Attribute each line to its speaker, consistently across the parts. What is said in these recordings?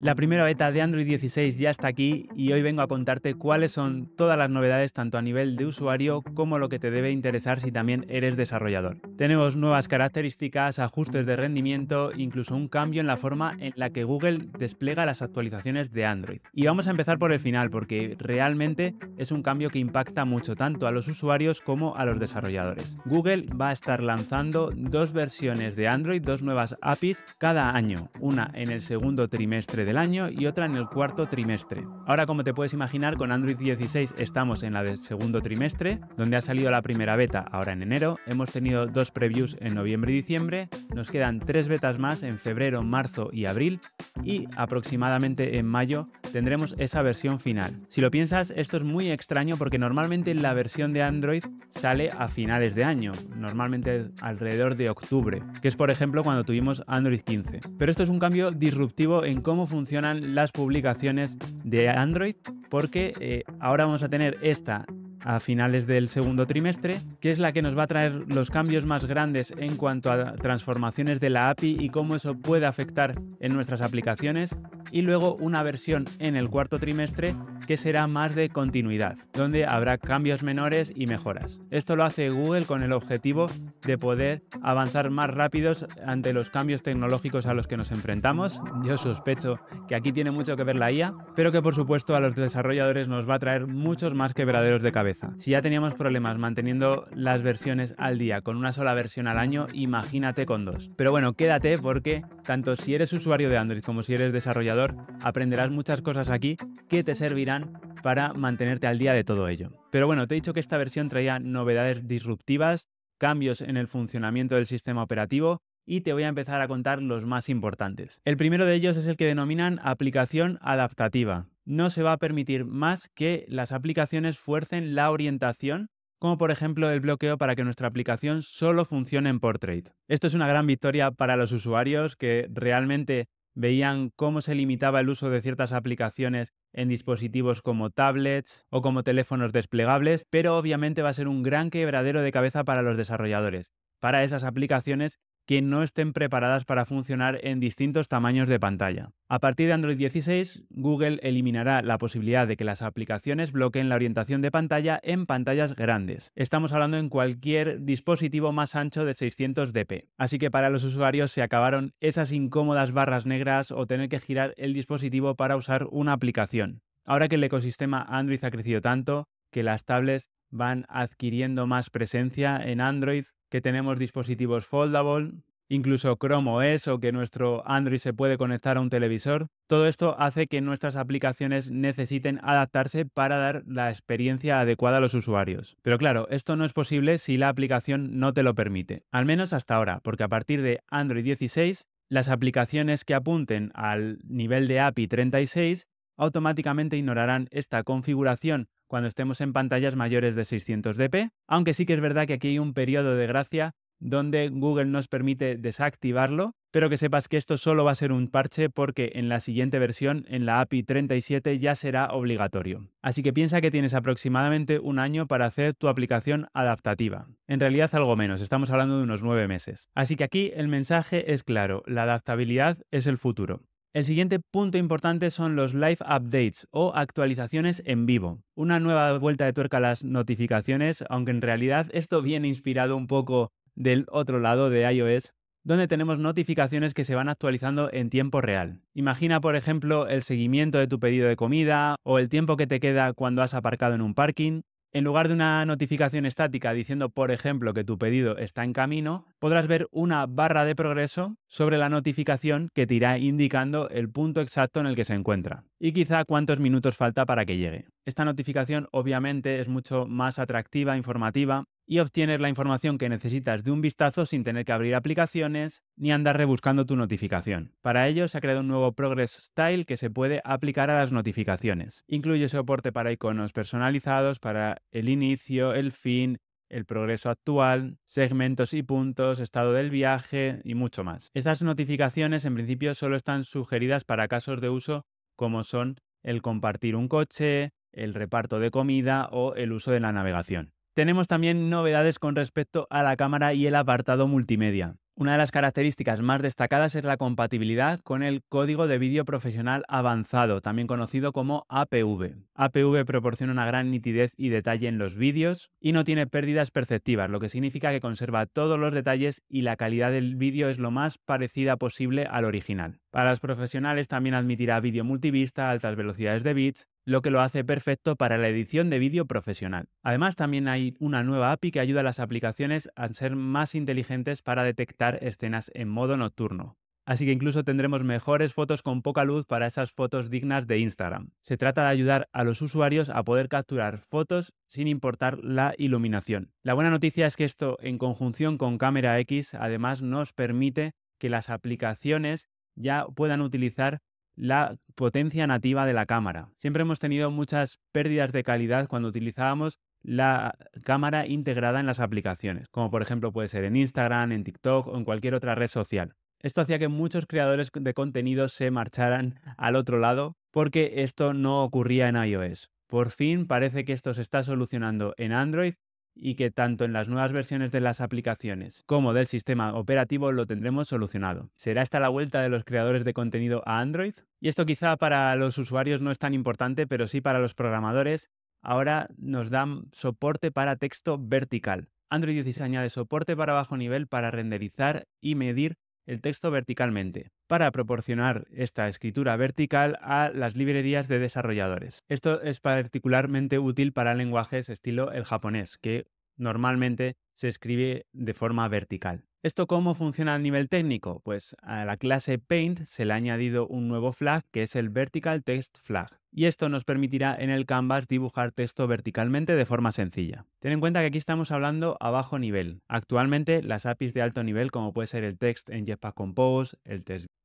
Speaker 1: La primera beta de Android 16 ya está aquí y hoy vengo a contarte cuáles son todas las novedades tanto a nivel de usuario como lo que te debe interesar si también eres desarrollador. Tenemos nuevas características, ajustes de rendimiento, incluso un cambio en la forma en la que Google despliega las actualizaciones de Android. Y vamos a empezar por el final porque realmente es un cambio que impacta mucho tanto a los usuarios como a los desarrolladores. Google va a estar lanzando dos versiones de Android, dos nuevas APIs cada año, una en el segundo trimestre del año y otra en el cuarto trimestre. Ahora, como te puedes imaginar, con Android 16 estamos en la del segundo trimestre, donde ha salido la primera beta ahora en enero, hemos tenido dos previews en noviembre y diciembre, nos quedan tres betas más en febrero, marzo y abril, y aproximadamente en mayo tendremos esa versión final. Si lo piensas, esto es muy extraño porque normalmente la versión de Android sale a finales de año, normalmente alrededor de octubre, que es por ejemplo cuando tuvimos Android 15. Pero esto es un cambio disruptivo en cómo funciona funcionan las publicaciones de Android porque eh, ahora vamos a tener esta a finales del segundo trimestre, que es la que nos va a traer los cambios más grandes en cuanto a transformaciones de la API y cómo eso puede afectar en nuestras aplicaciones, y luego una versión en el cuarto trimestre que será más de continuidad, donde habrá cambios menores y mejoras. Esto lo hace Google con el objetivo de poder avanzar más rápidos ante los cambios tecnológicos a los que nos enfrentamos. Yo sospecho que aquí tiene mucho que ver la IA, pero que por supuesto a los desarrolladores nos va a traer muchos más quebraderos de cabeza. Si ya teníamos problemas manteniendo las versiones al día con una sola versión al año, imagínate con dos. Pero bueno, quédate porque tanto si eres usuario de Android como si eres desarrollador, aprenderás muchas cosas aquí que te servirán para mantenerte al día de todo ello. Pero bueno, te he dicho que esta versión traía novedades disruptivas, cambios en el funcionamiento del sistema operativo y te voy a empezar a contar los más importantes. El primero de ellos es el que denominan aplicación adaptativa no se va a permitir más que las aplicaciones fuercen la orientación, como por ejemplo el bloqueo para que nuestra aplicación solo funcione en Portrait. Esto es una gran victoria para los usuarios que realmente veían cómo se limitaba el uso de ciertas aplicaciones en dispositivos como tablets o como teléfonos desplegables, pero obviamente va a ser un gran quebradero de cabeza para los desarrolladores, para esas aplicaciones que no estén preparadas para funcionar en distintos tamaños de pantalla. A partir de Android 16, Google eliminará la posibilidad de que las aplicaciones bloqueen la orientación de pantalla en pantallas grandes. Estamos hablando en cualquier dispositivo más ancho de 600 dp. Así que para los usuarios se acabaron esas incómodas barras negras o tener que girar el dispositivo para usar una aplicación. Ahora que el ecosistema Android ha crecido tanto, que las tablets van adquiriendo más presencia en Android, que tenemos dispositivos foldable, incluso Chrome OS o que nuestro Android se puede conectar a un televisor. Todo esto hace que nuestras aplicaciones necesiten adaptarse para dar la experiencia adecuada a los usuarios. Pero claro, esto no es posible si la aplicación no te lo permite, al menos hasta ahora, porque a partir de Android 16, las aplicaciones que apunten al nivel de API 36 automáticamente ignorarán esta configuración cuando estemos en pantallas mayores de 600 dp, aunque sí que es verdad que aquí hay un periodo de gracia donde Google nos permite desactivarlo, pero que sepas que esto solo va a ser un parche porque en la siguiente versión, en la API 37, ya será obligatorio. Así que piensa que tienes aproximadamente un año para hacer tu aplicación adaptativa. En realidad algo menos, estamos hablando de unos nueve meses. Así que aquí el mensaje es claro, la adaptabilidad es el futuro. El siguiente punto importante son los live updates o actualizaciones en vivo. Una nueva vuelta de tuerca a las notificaciones, aunque en realidad esto viene inspirado un poco del otro lado de iOS, donde tenemos notificaciones que se van actualizando en tiempo real. Imagina, por ejemplo, el seguimiento de tu pedido de comida o el tiempo que te queda cuando has aparcado en un parking en lugar de una notificación estática diciendo, por ejemplo, que tu pedido está en camino, podrás ver una barra de progreso sobre la notificación que te irá indicando el punto exacto en el que se encuentra y quizá cuántos minutos falta para que llegue. Esta notificación obviamente es mucho más atractiva, informativa y obtienes la información que necesitas de un vistazo sin tener que abrir aplicaciones ni andar rebuscando tu notificación. Para ello se ha creado un nuevo Progress Style que se puede aplicar a las notificaciones. Incluye soporte para iconos personalizados para el inicio, el fin, el progreso actual, segmentos y puntos, estado del viaje y mucho más. Estas notificaciones en principio solo están sugeridas para casos de uso como son el compartir un coche, el reparto de comida o el uso de la navegación. Tenemos también novedades con respecto a la cámara y el apartado multimedia. Una de las características más destacadas es la compatibilidad con el código de vídeo profesional avanzado, también conocido como APV. APV proporciona una gran nitidez y detalle en los vídeos y no tiene pérdidas perceptivas, lo que significa que conserva todos los detalles y la calidad del vídeo es lo más parecida posible al original. Para los profesionales también admitirá vídeo multivista, altas velocidades de bits lo que lo hace perfecto para la edición de vídeo profesional. Además, también hay una nueva API que ayuda a las aplicaciones a ser más inteligentes para detectar escenas en modo nocturno. Así que incluso tendremos mejores fotos con poca luz para esas fotos dignas de Instagram. Se trata de ayudar a los usuarios a poder capturar fotos sin importar la iluminación. La buena noticia es que esto, en conjunción con Cámara X, además nos permite que las aplicaciones ya puedan utilizar la potencia nativa de la cámara. Siempre hemos tenido muchas pérdidas de calidad cuando utilizábamos la cámara integrada en las aplicaciones, como por ejemplo puede ser en Instagram, en TikTok o en cualquier otra red social. Esto hacía que muchos creadores de contenido se marcharan al otro lado porque esto no ocurría en iOS. Por fin parece que esto se está solucionando en Android y que tanto en las nuevas versiones de las aplicaciones como del sistema operativo lo tendremos solucionado. ¿Será esta la vuelta de los creadores de contenido a Android? Y esto quizá para los usuarios no es tan importante, pero sí para los programadores. Ahora nos dan soporte para texto vertical. Android 16 añade soporte para bajo nivel para renderizar y medir el texto verticalmente para proporcionar esta escritura vertical a las librerías de desarrolladores. Esto es particularmente útil para lenguajes estilo el japonés, que normalmente se escribe de forma vertical. ¿Esto cómo funciona a nivel técnico? Pues a la clase Paint se le ha añadido un nuevo flag que es el Vertical Text Flag. Y esto nos permitirá en el canvas dibujar texto verticalmente de forma sencilla. Ten en cuenta que aquí estamos hablando a bajo nivel. Actualmente las APIs de alto nivel como puede ser el text en Jetpack Compose,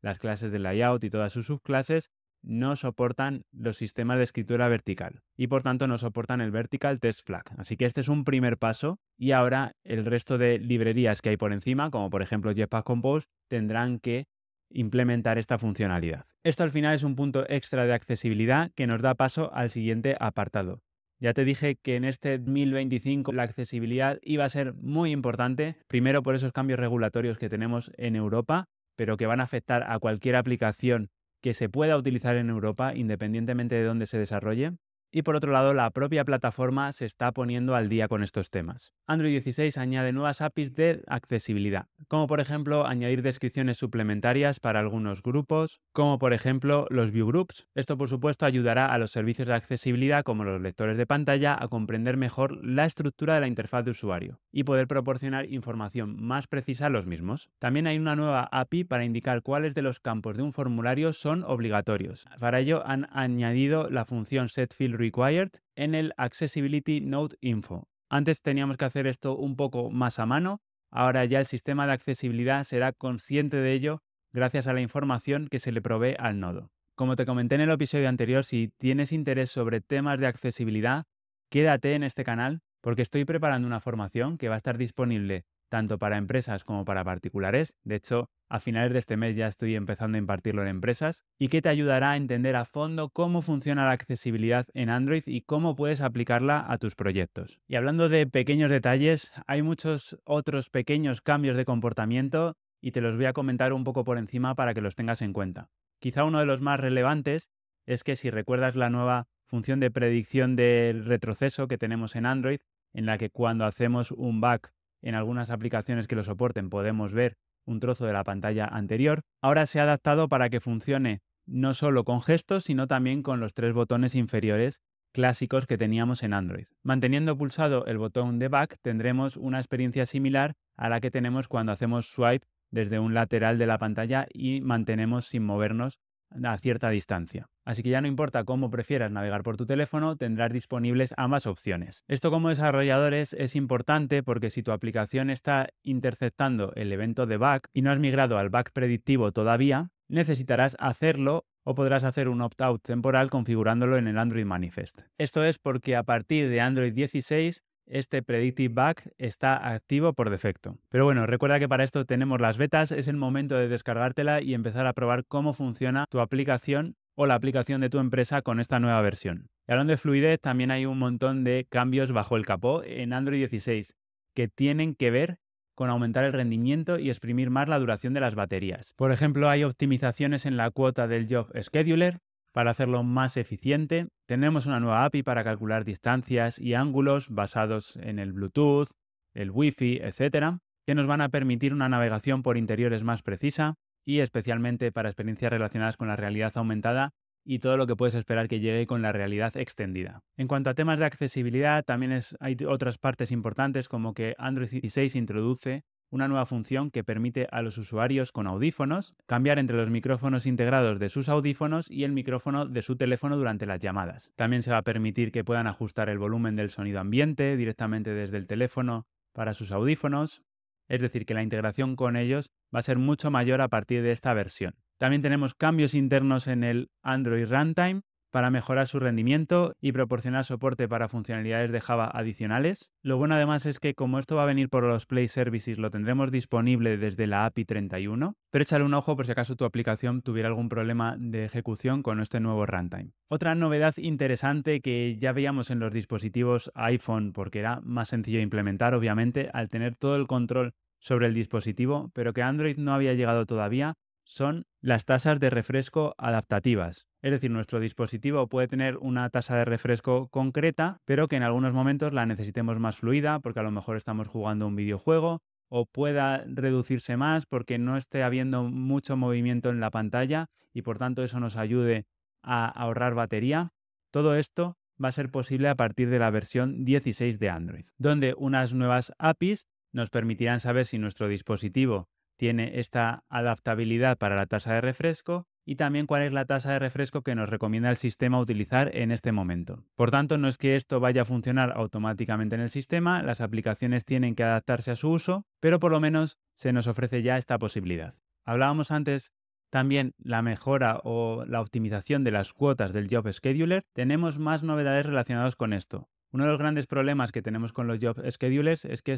Speaker 1: las clases de layout y todas sus subclases no soportan los sistemas de escritura vertical y por tanto no soportan el vertical test flag. Así que este es un primer paso y ahora el resto de librerías que hay por encima, como por ejemplo Jetpack Compose, tendrán que implementar esta funcionalidad. Esto al final es un punto extra de accesibilidad que nos da paso al siguiente apartado. Ya te dije que en este 2025 la accesibilidad iba a ser muy importante, primero por esos cambios regulatorios que tenemos en Europa, pero que van a afectar a cualquier aplicación que se pueda utilizar en Europa independientemente de dónde se desarrolle? Y por otro lado, la propia plataforma se está poniendo al día con estos temas. Android 16 añade nuevas APIs de accesibilidad, como por ejemplo añadir descripciones suplementarias para algunos grupos, como por ejemplo los view groups. Esto por supuesto ayudará a los servicios de accesibilidad como los lectores de pantalla a comprender mejor la estructura de la interfaz de usuario y poder proporcionar información más precisa a los mismos. También hay una nueva API para indicar cuáles de los campos de un formulario son obligatorios. Para ello han añadido la función setField required en el Accessibility Node Info. Antes teníamos que hacer esto un poco más a mano, ahora ya el sistema de accesibilidad será consciente de ello gracias a la información que se le provee al nodo. Como te comenté en el episodio anterior, si tienes interés sobre temas de accesibilidad, quédate en este canal porque estoy preparando una formación que va a estar disponible tanto para empresas como para particulares. De hecho, a finales de este mes ya estoy empezando a impartirlo en empresas y que te ayudará a entender a fondo cómo funciona la accesibilidad en Android y cómo puedes aplicarla a tus proyectos. Y hablando de pequeños detalles, hay muchos otros pequeños cambios de comportamiento y te los voy a comentar un poco por encima para que los tengas en cuenta. Quizá uno de los más relevantes es que si recuerdas la nueva función de predicción del retroceso que tenemos en Android, en la que cuando hacemos un back en algunas aplicaciones que lo soporten podemos ver un trozo de la pantalla anterior. Ahora se ha adaptado para que funcione no solo con gestos, sino también con los tres botones inferiores clásicos que teníamos en Android. Manteniendo pulsado el botón de back tendremos una experiencia similar a la que tenemos cuando hacemos swipe desde un lateral de la pantalla y mantenemos sin movernos a cierta distancia. Así que ya no importa cómo prefieras navegar por tu teléfono, tendrás disponibles ambas opciones. Esto como desarrolladores es importante porque si tu aplicación está interceptando el evento de back y no has migrado al back predictivo todavía, necesitarás hacerlo o podrás hacer un opt-out temporal configurándolo en el Android Manifest. Esto es porque a partir de Android 16 este Predictive Back está activo por defecto. Pero bueno, recuerda que para esto tenemos las betas, es el momento de descargártela y empezar a probar cómo funciona tu aplicación o la aplicación de tu empresa con esta nueva versión. Y hablando de fluidez, también hay un montón de cambios bajo el capó en Android 16 que tienen que ver con aumentar el rendimiento y exprimir más la duración de las baterías. Por ejemplo, hay optimizaciones en la cuota del Job Scheduler, para hacerlo más eficiente, tenemos una nueva API para calcular distancias y ángulos basados en el Bluetooth, el Wi-Fi, etc., que nos van a permitir una navegación por interiores más precisa y especialmente para experiencias relacionadas con la realidad aumentada y todo lo que puedes esperar que llegue con la realidad extendida. En cuanto a temas de accesibilidad, también hay otras partes importantes como que Android 16 introduce una nueva función que permite a los usuarios con audífonos cambiar entre los micrófonos integrados de sus audífonos y el micrófono de su teléfono durante las llamadas. También se va a permitir que puedan ajustar el volumen del sonido ambiente directamente desde el teléfono para sus audífonos, es decir, que la integración con ellos va a ser mucho mayor a partir de esta versión. También tenemos cambios internos en el Android Runtime, para mejorar su rendimiento y proporcionar soporte para funcionalidades de Java adicionales. Lo bueno además es que como esto va a venir por los Play Services, lo tendremos disponible desde la API 31, pero échale un ojo por si acaso tu aplicación tuviera algún problema de ejecución con este nuevo runtime. Otra novedad interesante que ya veíamos en los dispositivos iPhone, porque era más sencillo implementar, obviamente, al tener todo el control sobre el dispositivo, pero que Android no había llegado todavía, son las tasas de refresco adaptativas. Es decir, nuestro dispositivo puede tener una tasa de refresco concreta, pero que en algunos momentos la necesitemos más fluida porque a lo mejor estamos jugando un videojuego o pueda reducirse más porque no esté habiendo mucho movimiento en la pantalla y por tanto eso nos ayude a ahorrar batería. Todo esto va a ser posible a partir de la versión 16 de Android, donde unas nuevas APIs nos permitirán saber si nuestro dispositivo tiene esta adaptabilidad para la tasa de refresco y también cuál es la tasa de refresco que nos recomienda el sistema utilizar en este momento. Por tanto, no es que esto vaya a funcionar automáticamente en el sistema, las aplicaciones tienen que adaptarse a su uso, pero por lo menos se nos ofrece ya esta posibilidad. Hablábamos antes también la mejora o la optimización de las cuotas del Job Scheduler. Tenemos más novedades relacionadas con esto. Uno de los grandes problemas que tenemos con los Job Schedulers es que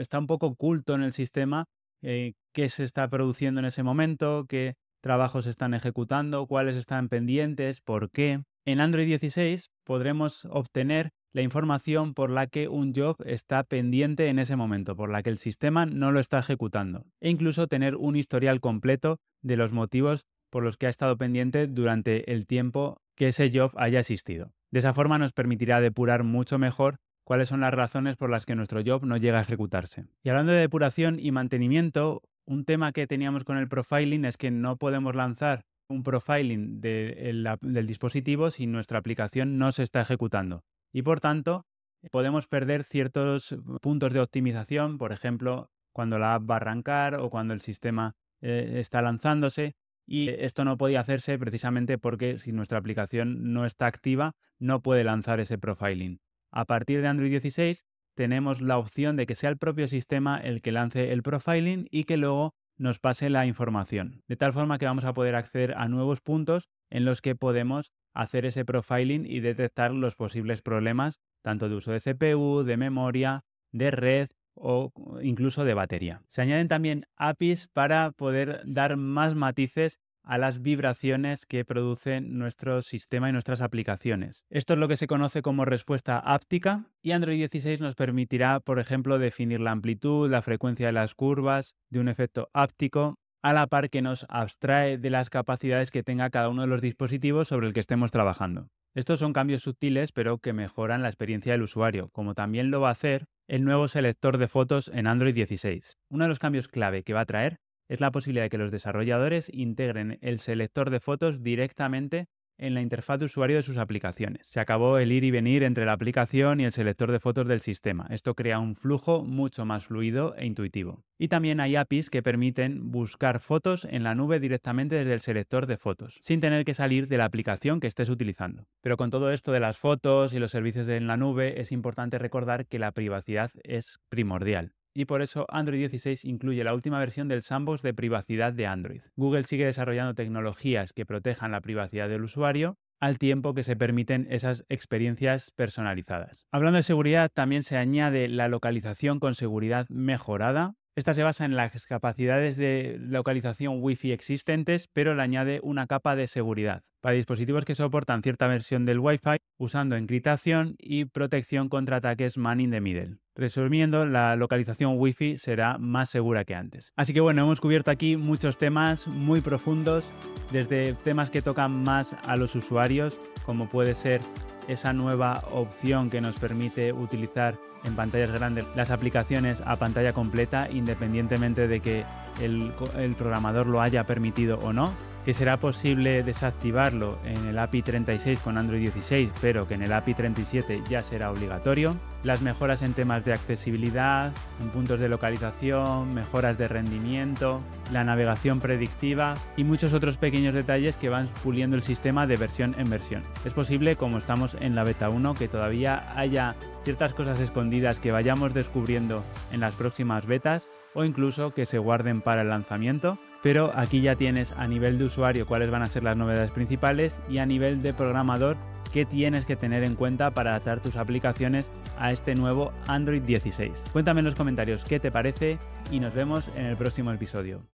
Speaker 1: está un poco oculto en el sistema eh, qué se está produciendo en ese momento, qué trabajos están ejecutando, cuáles están pendientes, por qué. En Android 16 podremos obtener la información por la que un job está pendiente en ese momento, por la que el sistema no lo está ejecutando, e incluso tener un historial completo de los motivos por los que ha estado pendiente durante el tiempo que ese job haya existido. De esa forma nos permitirá depurar mucho mejor cuáles son las razones por las que nuestro job no llega a ejecutarse. Y hablando de depuración y mantenimiento, un tema que teníamos con el profiling es que no podemos lanzar un profiling del dispositivo si nuestra aplicación no se está ejecutando. Y por tanto, podemos perder ciertos puntos de optimización, por ejemplo, cuando la app va a arrancar o cuando el sistema eh, está lanzándose. Y esto no podía hacerse precisamente porque si nuestra aplicación no está activa, no puede lanzar ese profiling. A partir de Android 16 tenemos la opción de que sea el propio sistema el que lance el profiling y que luego nos pase la información, de tal forma que vamos a poder acceder a nuevos puntos en los que podemos hacer ese profiling y detectar los posibles problemas, tanto de uso de CPU, de memoria, de red o incluso de batería. Se añaden también APIs para poder dar más matices a las vibraciones que produce nuestro sistema y nuestras aplicaciones. Esto es lo que se conoce como respuesta áptica y Android 16 nos permitirá, por ejemplo, definir la amplitud, la frecuencia de las curvas, de un efecto áptico, a la par que nos abstrae de las capacidades que tenga cada uno de los dispositivos sobre el que estemos trabajando. Estos son cambios sutiles pero que mejoran la experiencia del usuario, como también lo va a hacer el nuevo selector de fotos en Android 16. Uno de los cambios clave que va a traer es la posibilidad de que los desarrolladores integren el selector de fotos directamente en la interfaz de usuario de sus aplicaciones. Se acabó el ir y venir entre la aplicación y el selector de fotos del sistema. Esto crea un flujo mucho más fluido e intuitivo. Y también hay APIs que permiten buscar fotos en la nube directamente desde el selector de fotos, sin tener que salir de la aplicación que estés utilizando. Pero con todo esto de las fotos y los servicios en la nube, es importante recordar que la privacidad es primordial y por eso Android 16 incluye la última versión del sandbox de privacidad de Android. Google sigue desarrollando tecnologías que protejan la privacidad del usuario al tiempo que se permiten esas experiencias personalizadas. Hablando de seguridad, también se añade la localización con seguridad mejorada esta se basa en las capacidades de localización Wi-Fi existentes, pero le añade una capa de seguridad para dispositivos que soportan cierta versión del Wi-Fi usando encriptación y protección contra ataques man in the middle. Resumiendo, la localización Wi-Fi será más segura que antes. Así que bueno, hemos cubierto aquí muchos temas muy profundos, desde temas que tocan más a los usuarios, como puede ser esa nueva opción que nos permite utilizar en pantallas grandes las aplicaciones a pantalla completa independientemente de que el, programador lo haya permitido o no que será posible desactivarlo en el API 36 con Android 16, pero que en el API 37 ya será obligatorio. Las mejoras en temas de accesibilidad, en puntos de localización, mejoras de rendimiento, la navegación predictiva y muchos otros pequeños detalles que van puliendo el sistema de versión en versión. Es posible, como estamos en la beta 1, que todavía haya ciertas cosas escondidas que vayamos descubriendo en las próximas betas o incluso que se guarden para el lanzamiento pero aquí ya tienes a nivel de usuario cuáles van a ser las novedades principales y a nivel de programador qué tienes que tener en cuenta para adaptar tus aplicaciones a este nuevo Android 16. Cuéntame en los comentarios qué te parece y nos vemos en el próximo episodio.